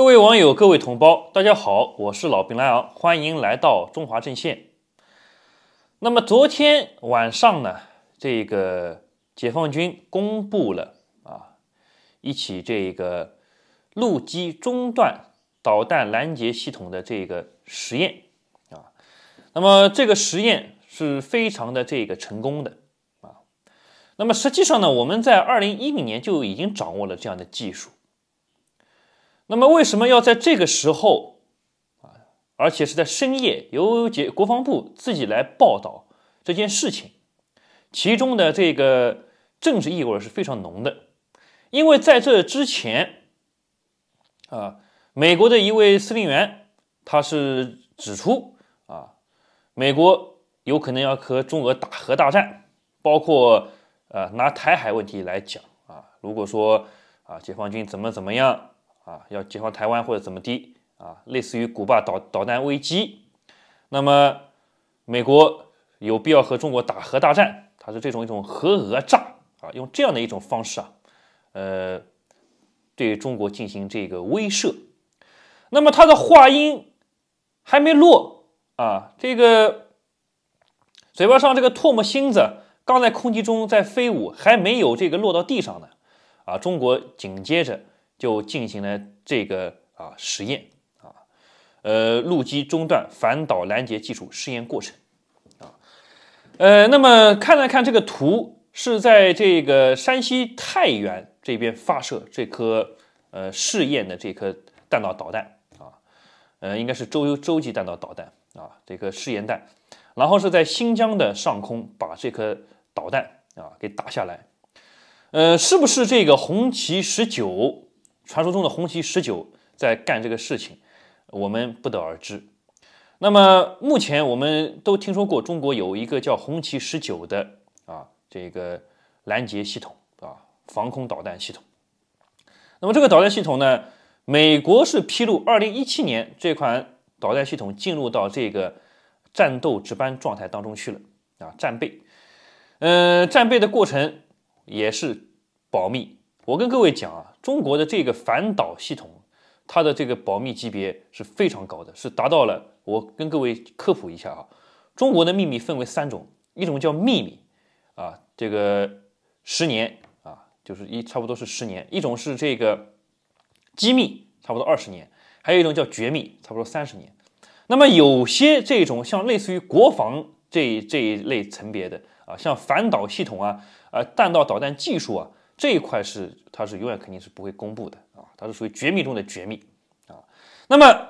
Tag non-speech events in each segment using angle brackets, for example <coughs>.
各位网友，各位同胞，大家好，我是老兵莱昂，欢迎来到中华阵线。那么昨天晚上呢，这个解放军公布了啊，一起这个陆基中段导弹拦截系统的这个实验啊，那么这个实验是非常的这个成功的啊。那么实际上呢，我们在二零一零年就已经掌握了这样的技术。那么为什么要在这个时候啊？而且是在深夜，由解国防部自己来报道这件事情，其中的这个政治意味是非常浓的。因为在这之前，啊，美国的一位司令员，他是指出啊，美国有可能要和中俄打核大战，包括呃，拿台海问题来讲啊，如果说啊，解放军怎么怎么样。啊，要解放台湾或者怎么的啊，类似于古巴导导弹危机，那么美国有必要和中国打核大战？他是这种一种核讹诈啊，用这样的一种方式啊，呃，对中国进行这个威慑。那么他的话音还没落啊，这个嘴巴上这个唾沫星子刚在空气中在飞舞，还没有这个落到地上呢，啊，中国紧接着。就进行了这个啊实验啊，呃，陆基中段反导拦截技术试验过程啊，呃，那么看了看这个图，是在这个山西太原这边发射这颗呃试验的这颗弹道导弹啊，呃，应该是洲洲际弹道导弹啊，这个试验弹，然后是在新疆的上空把这颗导弹啊给打下来，呃，是不是这个红旗十九？传说中的红旗十九在干这个事情，我们不得而知。那么目前我们都听说过中国有一个叫红旗十九的啊这个拦截系统啊防空导弹系统。那么这个导弹系统呢，美国是披露，二零一七年这款导弹系统进入到这个战斗值班状态当中去了啊战备。呃战备的过程也是保密。我跟各位讲啊，中国的这个反导系统，它的这个保密级别是非常高的，是达到了。我跟各位科普一下啊，中国的秘密分为三种，一种叫秘密，啊，这个十年啊，就是一差不多是十年；一种是这个机密，差不多二十年；还有一种叫绝密，差不多三十年。那么有些这种像类似于国防这这一类层别的啊，像反导系统啊，啊，弹道导弹技术啊。这一块是它是永远肯定是不会公布的啊，它是属于绝密中的绝密啊。那么，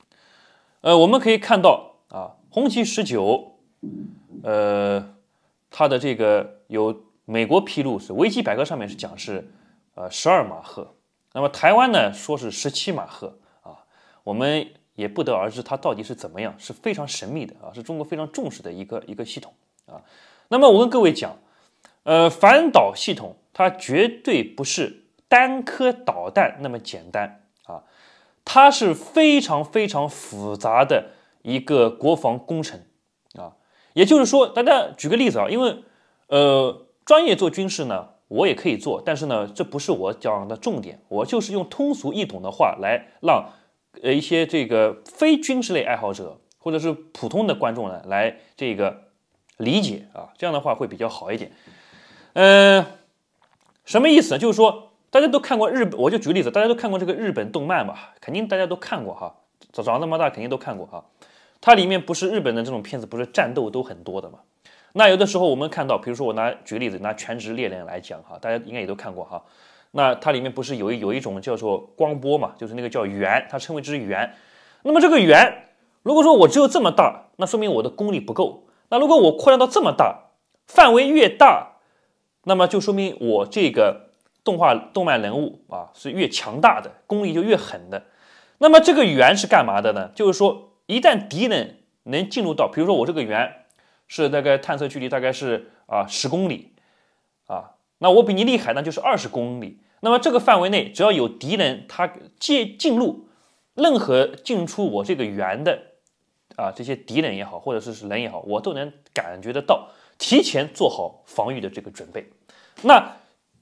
<clears throat> 呃，我们可以看到啊，红旗十九，呃，它的这个有美国披露是维基百科上面是讲是呃，十二马赫。那么台湾呢说是十七马赫啊，我们也不得而知它到底是怎么样，是非常神秘的啊，是中国非常重视的一个一个系统啊。那么我跟各位讲，呃，反导系统。它绝对不是单颗导弹那么简单啊！它是非常非常复杂的一个国防工程啊。也就是说，大家举个例子啊，因为呃，专业做军事呢，我也可以做，但是呢，这不是我讲的重点。我就是用通俗易懂的话来让呃一些这个非军事类爱好者或者是普通的观众呢来这个理解啊，这样的话会比较好一点。嗯。什么意思呢？就是说，大家都看过日，我就举例子，大家都看过这个日本动漫吧，肯定大家都看过哈，长长那么大，肯定都看过哈。它里面不是日本的这种片子，不是战斗都很多的嘛？那有的时候我们看到，比如说我拿举例子，拿《全职猎人》来讲哈，大家应该也都看过哈。那它里面不是有有一种叫做光波嘛，就是那个叫圆，它称为之圆。那么这个圆，如果说我只有这么大，那说明我的功力不够。那如果我扩张到这么大，范围越大。那么就说明我这个动画动漫人物啊是越强大的，功力就越狠的。那么这个圆是干嘛的呢？就是说，一旦敌人能进入到，比如说我这个圆是大概探测距离大概是啊十公里啊，那我比你厉害，那就是二十公里。那么这个范围内，只要有敌人他进进入任何进出我这个圆的啊这些敌人也好，或者是人也好，我都能感觉得到。提前做好防御的这个准备。那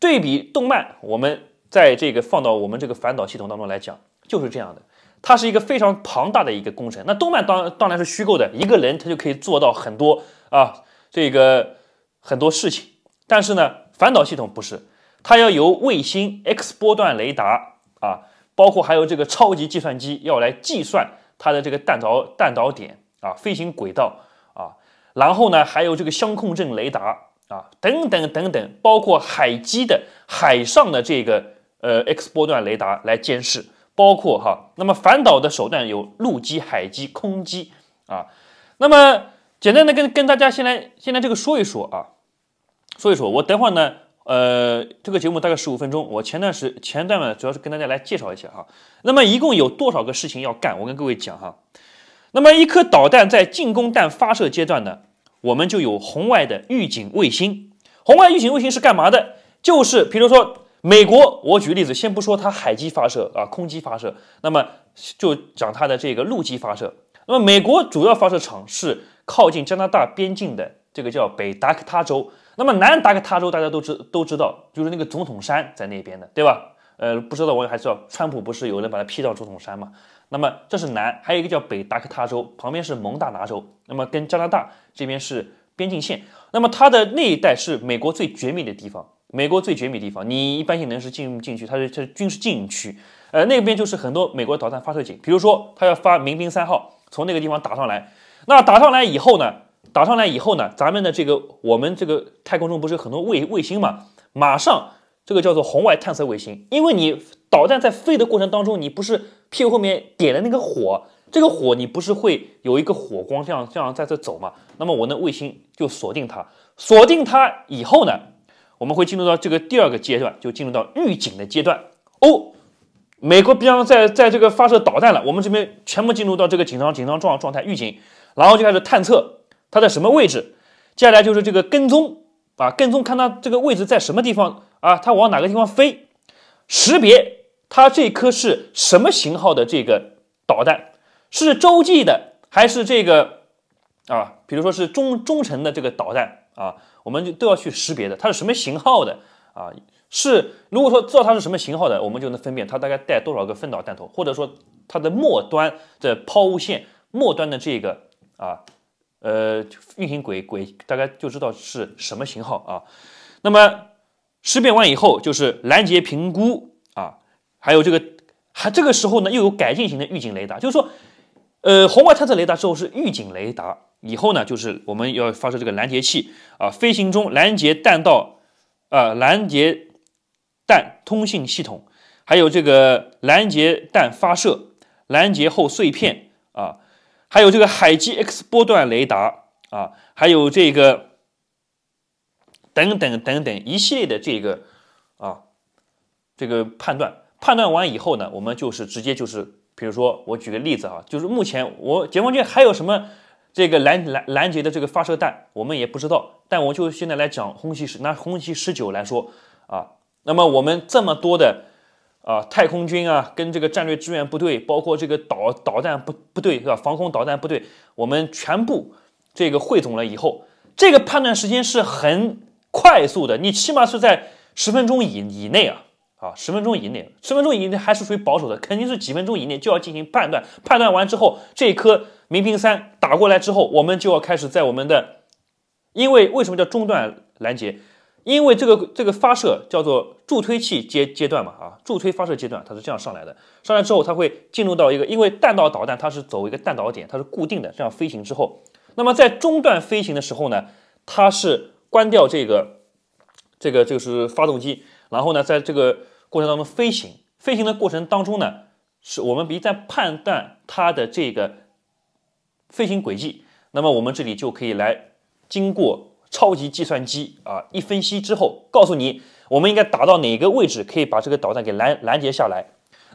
对比动漫，我们在这个放到我们这个反导系统当中来讲，就是这样的。它是一个非常庞大的一个工程。那动漫当当然是虚构的，一个人他就可以做到很多啊，这个很多事情。但是呢，反导系统不是，它要由卫星、X 波段雷达啊，包括还有这个超级计算机要来计算它的这个弹导弹导点啊，飞行轨道。然后呢，还有这个相控阵雷达啊，等等等等，包括海基的海上的这个呃 X 波段雷达来监视，包括哈，那么反导的手段有陆基、海基、空基啊。那么简单的跟跟大家先来先来这个说一说啊，说一说。我等会儿呢，呃，这个节目大概十五分钟，我前段时前段呢主要是跟大家来介绍一下哈。那么一共有多少个事情要干？我跟各位讲哈。那么一颗导弹在进攻弹发射阶段呢？我们就有红外的预警卫星，红外预警卫星是干嘛的？就是比如说美国，我举例子，先不说它海基发射啊，空基发射，那么就讲它的这个陆基发射。那么美国主要发射场是靠近加拿大边境的，这个叫北达科他州。那么南达科他州大家都知都知道，就是那个总统山在那边的，对吧？呃，不知道网友还知道，川普不是有人把它 P 到总统山嘛？那么这是南，还有一个叫北达科他州，旁边是蒙大拿州。那么跟加拿大这边是边境线。那么它的那一带是美国最绝密的地方，美国最绝密地方，你一般性能是进入进去，它是它是军事禁区。呃，那边就是很多美国导弹发射井，比如说它要发民兵三号从那个地方打上来，那打上来以后呢，打上来以后呢，咱们的这个我们这个太空中不是有很多卫卫星嘛，马上这个叫做红外探测卫星，因为你导弹在飞的过程当中，你不是。屁股后面点的那个火，这个火你不是会有一个火光，这样这样在这走吗？那么我的卫星就锁定它，锁定它以后呢，我们会进入到这个第二个阶段，就进入到预警的阶段。哦，美国毕竟在在这个发射导弹了，我们这边全部进入到这个紧张紧张状状态预警，然后就开始探测它在什么位置，接下来就是这个跟踪啊，跟踪看它这个位置在什么地方啊，它往哪个地方飞，识别。它这颗是什么型号的这个导弹？是洲际的还是这个啊？比如说是中中程的这个导弹啊，我们就都要去识别的。它是什么型号的啊？是如果说知道它是什么型号的，我们就能分辨它大概带多少个分导弹头，或者说它的末端的抛物线末端的这个啊呃运行轨轨，大概就知道是什么型号啊。那么识别完以后，就是拦截评估。还有这个，还这个时候呢，又有改进型的预警雷达，就是说，呃，红外探测雷达之后是预警雷达，以后呢，就是我们要发射这个拦截器啊，飞行中拦截弹道，啊，拦截弹通信系统，还有这个拦截弹发射、拦截后碎片啊，还有这个海基 X 波段雷达啊，还有这个等等等等一系列的这个啊，这个判断。判断完以后呢，我们就是直接就是，比如说我举个例子啊，就是目前我解放军还有什么这个拦拦拦截的这个发射弹，我们也不知道。但我就现在来讲，红旗十，拿红旗十九来说啊，那么我们这么多的啊太空军啊，跟这个战略支援部队，包括这个导导弹部部队是吧？防空导弹部队，我们全部这个汇总了以后，这个判断时间是很快速的，你起码是在十分钟以以内啊。啊，十分钟以内，十分钟以内还是属于保守的，肯定是几分钟以内就要进行判断。判断完之后，这颗民兵三打过来之后，我们就要开始在我们的，因为为什么叫中断拦截？因为这个这个发射叫做助推器阶阶段嘛，啊，助推发射阶段它是这样上来的。上来之后，它会进入到一个，因为弹道导弹它是走一个弹道点，它是固定的这样飞行之后，那么在中段飞行的时候呢，它是关掉这个这个就是发动机。然后呢，在这个过程当中飞行，飞行的过程当中呢，是我们比在判断它的这个飞行轨迹。那么我们这里就可以来经过超级计算机啊一分析之后，告诉你我们应该打到哪个位置，可以把这个导弹给拦拦截下来。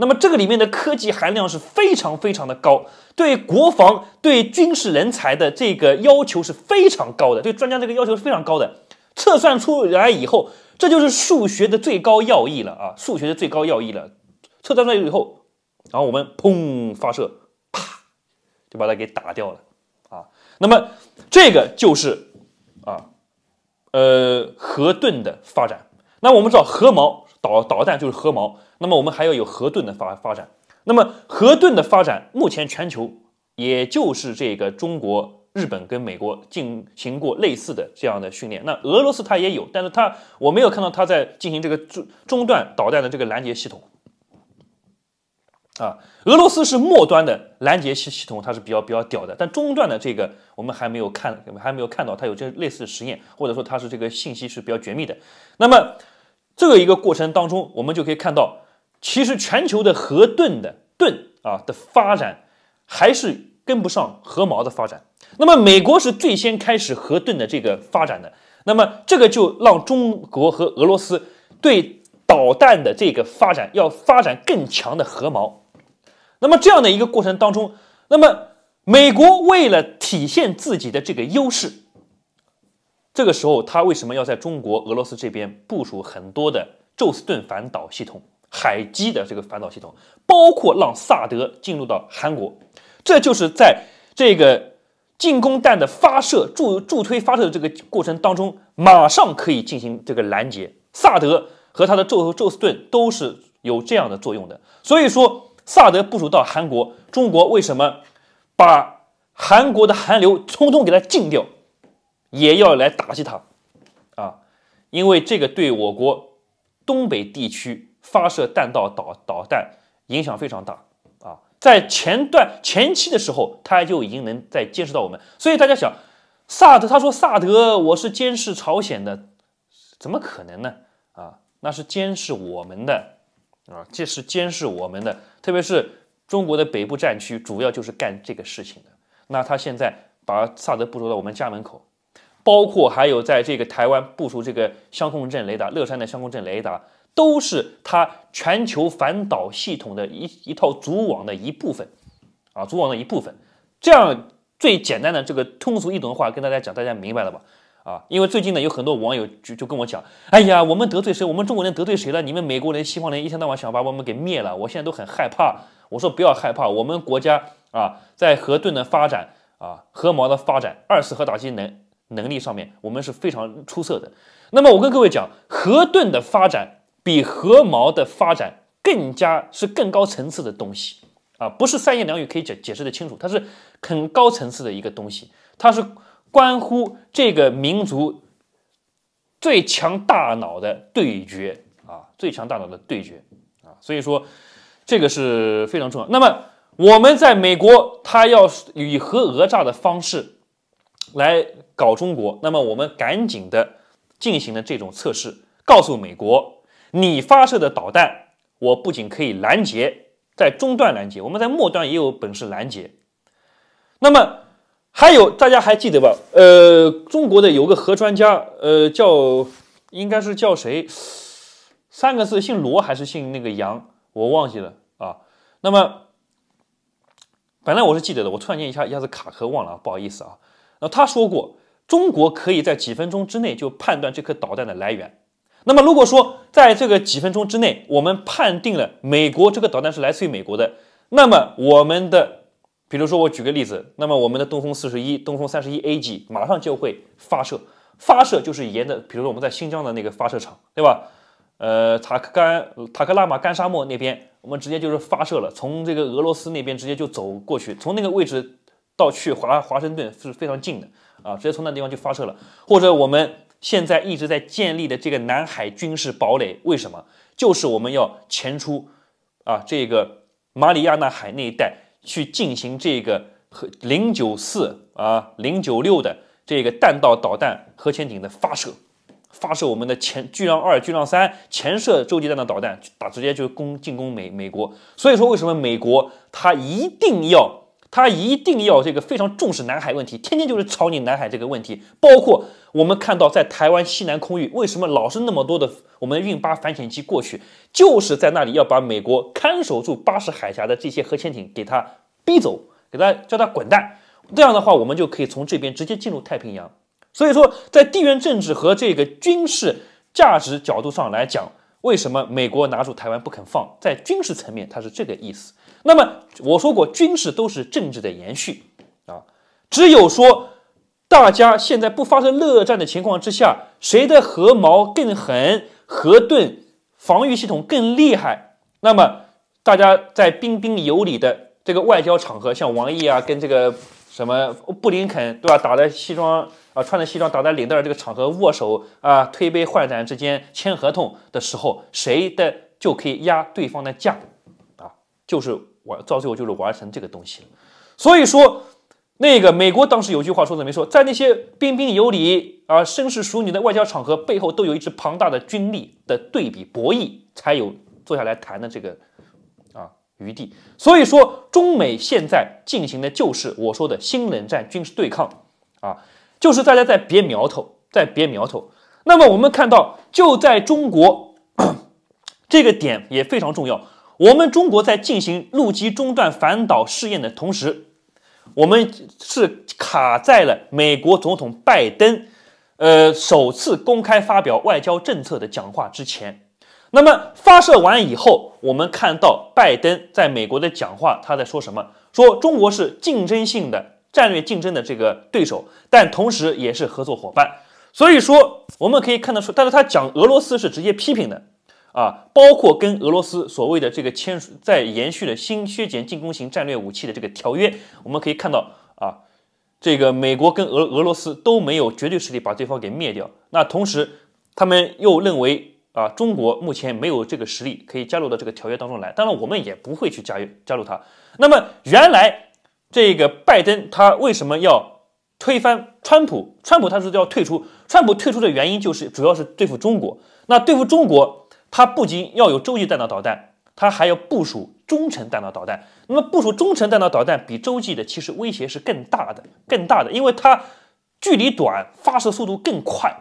那么这个里面的科技含量是非常非常的高，对国防、对军事人才的这个要求是非常高的，对专家这个要求是非常高的。测算出来以后。这就是数学的最高要义了啊！数学的最高要义了，测到那以后，然后我们砰发射，啪就把它给打掉了啊！那么这个就是啊，呃，核盾的发展。那我们知道核矛导导弹就是核矛，那么我们还要有核盾的发发展。那么核盾的发展，目前全球也就是这个中国。日本跟美国进行过类似的这样的训练，那俄罗斯它也有，但是它我没有看到它在进行这个中中段导弹的这个拦截系统。啊，俄罗斯是末端的拦截系系统，它是比较比较屌的，但中段的这个我们还没有看，还没有看到它有这类似的实验，或者说它是这个信息是比较绝密的。那么这个一个过程当中，我们就可以看到，其实全球的核盾的盾啊的发展还是。跟不上核矛的发展，那么美国是最先开始核盾的这个发展的，那么这个就让中国和俄罗斯对导弹的这个发展要发展更强的核矛，那么这样的一个过程当中，那么美国为了体现自己的这个优势，这个时候他为什么要在中国、俄罗斯这边部署很多的宙斯盾反导系统、海基的这个反导系统，包括让萨德进入到韩国？这就是在这个进攻弹的发射助助推发射的这个过程当中，马上可以进行这个拦截。萨德和他的宙宙斯盾都是有这样的作用的。所以说，萨德部署到韩国，中国为什么把韩国的韩流通通给它禁掉，也要来打击它啊？因为这个对我国东北地区发射弹道导导弹影响非常大。在前段前期的时候，他就已经能在监视到我们，所以大家想，萨德，他说萨德我是监视朝鲜的，怎么可能呢？啊，那是监视我们的啊，这是监视我们的，特别是中国的北部战区，主要就是干这个事情的。那他现在把萨德部署到我们家门口，包括还有在这个台湾部署这个相控阵雷达，乐山的相控阵雷达。都是它全球反导系统的一一套组网的一部分，啊，组网的一部分。这样最简单的这个通俗易懂的话跟大家讲，大家明白了吧？啊，因为最近呢，有很多网友就就跟我讲，哎呀，我们得罪谁？我们中国人得罪谁了？你们美国人、西方人一天到晚想把我们给灭了，我现在都很害怕。我说不要害怕，我们国家啊，在核盾的发展啊，核矛的发展，二次核打击能能力上面，我们是非常出色的。那么我跟各位讲，核盾的发展。比核毛的发展更加是更高层次的东西啊，不是三言两语可以解解释的清楚，它是很高层次的一个东西，它是关乎这个民族最强大脑的对决啊，最强大脑的对决啊，所以说这个是非常重要。那么我们在美国，他要以核讹诈的方式来搞中国，那么我们赶紧的进行了这种测试，告诉美国。你发射的导弹，我不仅可以拦截，在中段拦截，我们在末端也有本事拦截。那么还有大家还记得吧？呃，中国的有个核专家，呃，叫应该是叫谁？三个字，姓罗还是姓那个杨？我忘记了啊。那么本来我是记得的，我突然间一下一下子卡壳忘了啊，不好意思啊。那他说过，中国可以在几分钟之内就判断这颗导弹的来源。那么如果说在这个几分钟之内，我们判定了美国这个导弹是来自于美国的，那么我们的，比如说我举个例子，那么我们的东风四十一、东风三十一 A 级马上就会发射，发射就是沿着，比如说我们在新疆的那个发射场，对吧？呃，塔干塔克拉玛干沙漠那边，我们直接就是发射了，从这个俄罗斯那边直接就走过去，从那个位置到去华华盛顿是非常近的啊，直接从那地方就发射了，或者我们。现在一直在建立的这个南海军事堡垒，为什么？就是我们要前出，啊，这个马里亚纳海那一带去进行这个核零九四啊零九六的这个弹道导弹核潜艇的发射，发射我们的潜巨浪二、巨浪三潜射洲际弹道导弹，打直接就攻进攻美美国。所以说，为什么美国它一定要？他一定要这个非常重视南海问题，天天就是吵你南海这个问题。包括我们看到在台湾西南空域，为什么老是那么多的我们运八反潜机过去，就是在那里要把美国看守住巴士海峡的这些核潜艇给他逼走，给他叫他滚蛋。这样的话，我们就可以从这边直接进入太平洋。所以说，在地缘政治和这个军事价值角度上来讲，为什么美国拿住台湾不肯放，在军事层面，它是这个意思。那么我说过，军事都是政治的延续啊。只有说，大家现在不发生热战的情况之下，谁的核矛更狠，核盾防御系统更厉害，那么大家在彬彬有礼的这个外交场合，像王毅啊，跟这个什么布林肯对吧，打在西装啊，穿着西装打在领带这个场合握手啊，推杯换盏之间签合同的时候，谁的就可以压对方的价啊，就是。我到最后就是玩成这个东西了，所以说，那个美国当时有句话说的没错，在那些彬彬有礼啊、绅士淑女的外交场合背后，都有一支庞大的军力的对比博弈才有坐下来谈的这个啊余地。所以说，中美现在进行的就是我说的新冷战军事对抗啊，就是大家在别苗头，在别苗头。那么我们看到，就在中国 <coughs> 这个点也非常重要。我们中国在进行陆基中段反导试验的同时，我们是卡在了美国总统拜登，呃，首次公开发表外交政策的讲话之前。那么发射完以后，我们看到拜登在美国的讲话，他在说什么？说中国是竞争性的战略竞争的这个对手，但同时也是合作伙伴。所以说我们可以看得出，但是他讲俄罗斯是直接批评的。啊，包括跟俄罗斯所谓的这个签署在延续的新削减进攻型战略武器的这个条约，我们可以看到啊，这个美国跟俄俄罗斯都没有绝对实力把对方给灭掉。那同时，他们又认为啊，中国目前没有这个实力可以加入到这个条约当中来。当然，我们也不会去加入加入它。那么，原来这个拜登他为什么要推翻川普？川普他是要退出。川普退出的原因就是主要是对付中国。那对付中国。它不仅要有洲际弹道导弹，它还要部署中程弹道导弹。那么部署中程弹道导弹比洲际的其实威胁是更大的、更大的，因为它距离短，发射速度更快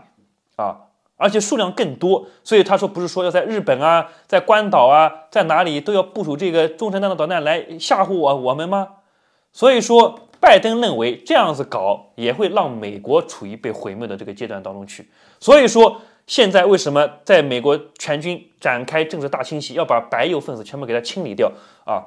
啊，而且数量更多。所以他说不是说要在日本啊、在关岛啊、在哪里都要部署这个中程弹道导弹来吓唬我我们吗？所以说，拜登认为这样子搞也会让美国处于被毁灭的这个阶段当中去。所以说。现在为什么在美国全军展开政治大清洗，要把白右分子全部给他清理掉啊？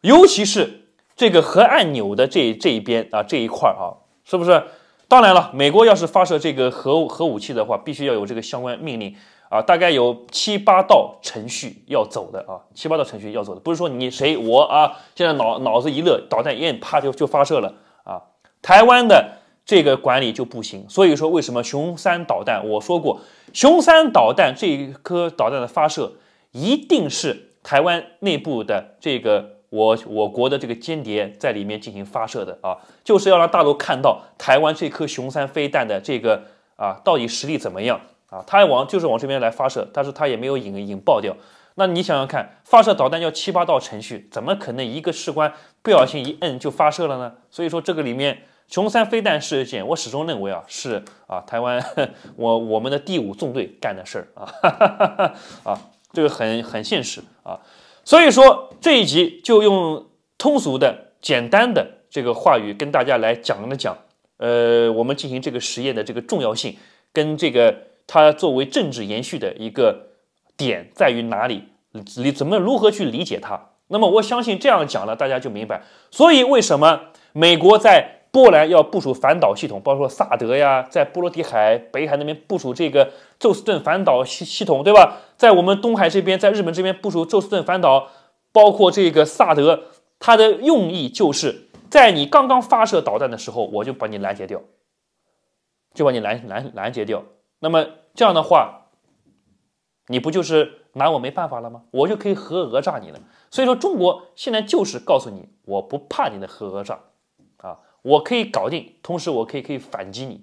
尤其是这个核按钮的这这一边啊这一块啊，是不是？当然了，美国要是发射这个核核武器的话，必须要有这个相关命令啊，大概有七八道程序要走的啊，七八道程序要走的，不是说你谁我啊，现在脑脑子一热，导弹一摁，啪就就发射了啊，台湾的。这个管理就不行，所以说为什么熊三导弹？我说过，熊三导弹这一颗导弹的发射一定是台湾内部的这个我我国的这个间谍在里面进行发射的啊，就是要让大陆看到台湾这颗雄三飞弹的这个啊到底实力怎么样啊？它往就是往这边来发射，但是它也没有引引爆掉。那你想想看，发射导弹要七八道程序，怎么可能一个士官不小心一摁就发射了呢？所以说这个里面。琼山飞弹事件，我始终认为啊，是啊，台湾我我们的第五纵队干的事儿啊 <laughs> 啊，这个很很现实啊，所以说这一集就用通俗的、简单的这个话语跟大家来讲了讲，呃，我们进行这个实验的这个重要性，跟这个它作为政治延续的一个点在于哪里，你怎么如何去理解它？那么我相信这样讲了，大家就明白。所以为什么美国在？波兰要部署反导系统，包括萨德呀，在波罗的海、北海那边部署这个宙斯盾反导系系统，对吧？在我们东海这边，在日本这边部署宙斯盾反导，包括这个萨德，它的用意就是在你刚刚发射导弹的时候，我就把你拦截掉，就把你拦拦拦截掉。那么这样的话，你不就是拿我没办法了吗？我就可以核讹诈你了。所以说，中国现在就是告诉你，我不怕你的核讹诈。我可以搞定，同时我可以可以反击你，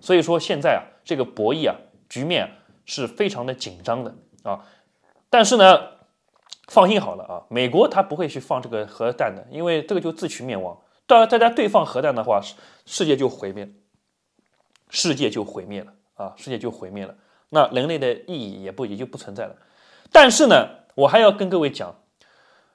所以说现在啊，这个博弈啊，局面是非常的紧张的啊。但是呢，放心好了啊，美国他不会去放这个核弹的，因为这个就自取灭亡。到大家对放核弹的话，世界就毁灭，世界就毁灭了啊，世界就毁灭了。那人类的意义也不也就不存在了。但是呢，我还要跟各位讲，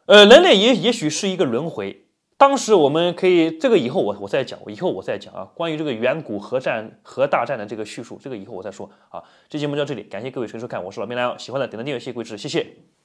呃，人类也也许是一个轮回。当时我们可以这个以后我我再讲，以后我再讲啊，关于这个远古核战核大战的这个叙述，这个以后我再说啊。这节目到这里，感谢各位收看，我是老兵来了，喜欢的点赞订阅，谢谢各位支持，谢谢。